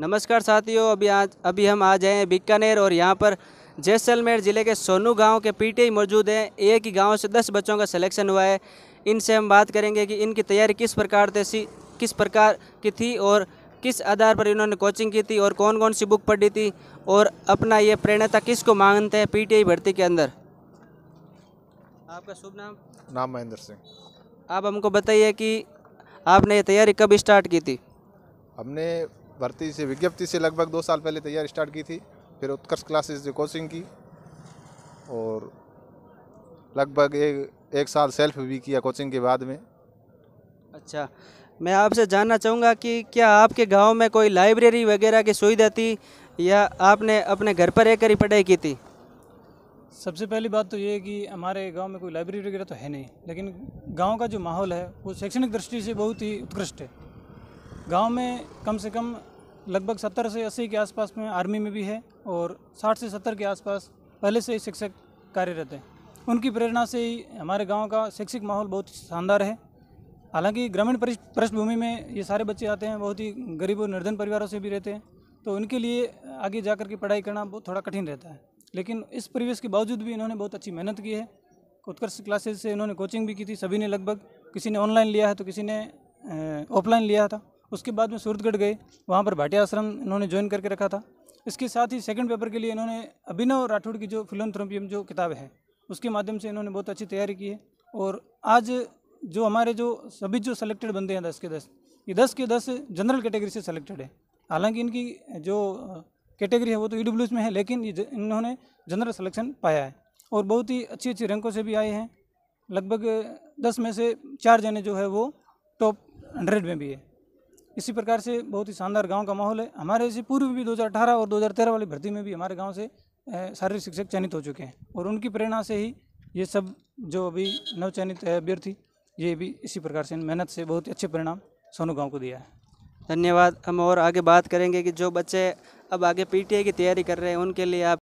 नमस्कार साथियों अभी आज अभी हम आ जाए बीकानेर और यहाँ पर जैसलमेर ज़िले के सोनू गांव के पीटीआई मौजूद हैं एक ही गांव से दस बच्चों का सिलेक्शन हुआ है इनसे हम बात करेंगे कि इनकी तैयारी किस प्रकार से किस प्रकार की थी और किस आधार पर इन्होंने कोचिंग की थी और कौन कौन सी बुक पढ़ी थी और अपना ये प्रेरणाता किस को मांगते हैं पी भर्ती के अंदर आपका शुभ नाम नाम महेंद्र सिंह आप हमको बताइए कि आपने ये तैयारी कब स्टार्ट की थी हमने भर्ती से विज्ञप्ति से लगभग दो साल पहले तैयारी स्टार्ट की थी फिर उत्कर्ष क्लासेस से कोचिंग की और लगभग एक एक साल सेल्फ भी किया कोचिंग के बाद में अच्छा मैं आपसे जानना चाहूँगा कि क्या आपके गांव में कोई लाइब्रेरी वगैरह की सुविधा थी या आपने अपने घर पर रहकर ही पढ़ाई की थी सबसे पहली बात तो ये है कि हमारे गांव में कोई लाइब्रेरी वगैरह तो है नहीं लेकिन गांव का जो माहौल है वो शैक्षणिक दृष्टि से बहुत ही उत्कृष्ट है गांव में कम से कम लगभग सत्तर से अस्सी के आसपास में आर्मी में भी है और साठ से सत्तर के आसपास पहले से ही शिक्षक कार्यरत हैं उनकी प्रेरणा से ही हमारे गांव का शैक्षिक माहौल बहुत शानदार है हालांकि ग्रामीण पृष्ठभूमि में ये सारे बच्चे आते हैं बहुत ही गरीब और निर्धन परिवारों से भी रहते हैं तो उनके लिए आगे जा कर के पढ़ाई करना बहुत थोड़ा कठिन रहता है लेकिन इस परिवेश के बावजूद भी इन्होंने बहुत अच्छी मेहनत की है उत्कर्ष क्लासेज से इन्होंने कोचिंग भी की थी सभी ने लगभग किसी ने ऑनलाइन लिया है तो किसी ने ऑफलाइन लिया था उसके बाद में सूरतगढ़ गए वहाँ पर भाटिया आश्रम इन्होंने ज्वाइन करके रखा था इसके साथ ही सेकंड पेपर के लिए इन्होंने अभिनव राठौड़ की जो फिलंथ्रोपियम जो किताब है उसके माध्यम से इन्होंने बहुत अच्छी तैयारी की है और आज जो हमारे जो सभी जो सेलेक्टेड बंदे हैं दस के दस ये दस के दस जनरल कैटेगरी से सेलेक्टेड है हालांकि इनकी जो कैटेगरी है वो तो ई e में है लेकिन इन्होंने जनरल सेलेक्शन पाया है और बहुत ही अच्छी अच्छी रैंकों से भी आए हैं लगभग दस में से चार जने जो है वो टॉप हंड्रेड में भी है इसी प्रकार से बहुत ही शानदार गाँव का माहौल है हमारे इसी पूर्व भी 2018 और 2013 वाली भर्ती में भी हमारे गाँव से शारीरिक शिक्षक चयनित हो चुके हैं और उनकी प्रेरणा से ही ये सब जो अभी नवचयनित अभ्यर्थी ये भी इसी प्रकार से मेहनत से बहुत अच्छे परिणाम सोनू गाँव को दिया है धन्यवाद हम और आगे बात करेंगे कि जो बच्चे अब आगे पी की तैयारी कर रहे हैं उनके लिए आप